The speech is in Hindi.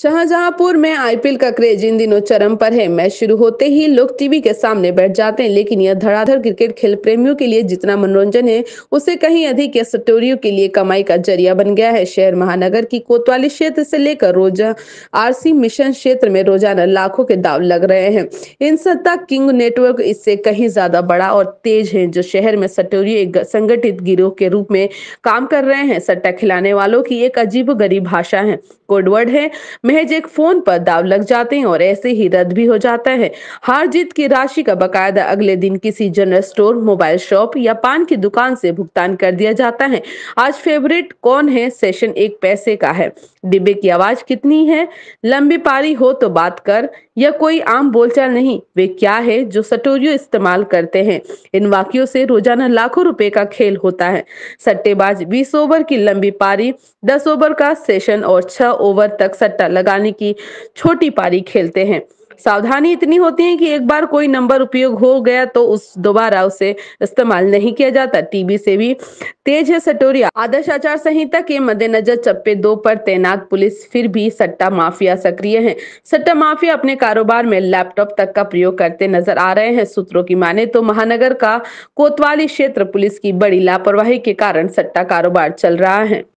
शाहजहांपुर में आईपीएल का क्रेज इन दिनों चरम पर है मैच शुरू होते ही लोग टीवी के सामने बैठ जाते हैं लेकिन यह धड़ाधड़ क्रिकेट खेल प्रेमियों के लिए जितना मनोरंजन है उसे कहीं अधिक यह सटोरियों के लिए कमाई का जरिया बन गया है शहर महानगर की कोतवाली क्षेत्र से लेकर रोजा आरसी मिशन क्षेत्र में रोजाना लाखों के दाव लग रहे हैं इन सत्ता किंग नेटवर्क इससे कहीं ज्यादा बड़ा और तेज है जो शहर में सटोरियो एक संगठित गिरोह के रूप में काम कर रहे हैं सट्टा खिलाने वालों की एक अजीब गरीब भाषा है कोडवर्ड है महज एक फोन पर दाव लग जाते हैं और ऐसे ही रद्द भी हो जाता है हार जीत की राशि का बकायदा अगले दिन किसी जनरल स्टोर मोबाइल शॉप या पान की दुकान से भुगतान कर दिया जाता है आज फेवरेट कौन है सेशन एक पैसे का है डिब्बे की आवाज कितनी है लंबी पारी हो तो बात कर या कोई आम बोलचाल नहीं वे क्या है जो सटोरियो इस्तेमाल करते हैं इन वाक्यों से रोजाना लाखों रुपए का खेल होता है सट्टेबाज बीस ओवर की लंबी पारी दस ओवर का सेशन और छह ओवर तक सट्टा लगाने की छोटी पारी खेलते हैं सावधानी इतनी होती है कि एक बार कोई नंबर उपयोग हो गया तो उस दोबारा उसे इस्तेमाल नहीं किया जाता टीबी से भी तेज है सटोरिया आदर्श आचार संहिता के मद्देनजर चप्पे दो पर तैनात पुलिस फिर भी सट्टा माफिया सक्रिय है सट्टा माफिया अपने कारोबार में लैपटॉप तक का प्रयोग करते नजर आ रहे हैं सूत्रों की माने तो महानगर का कोतवाली क्षेत्र पुलिस की बड़ी लापरवाही के कारण सट्टा कारोबार चल रहा है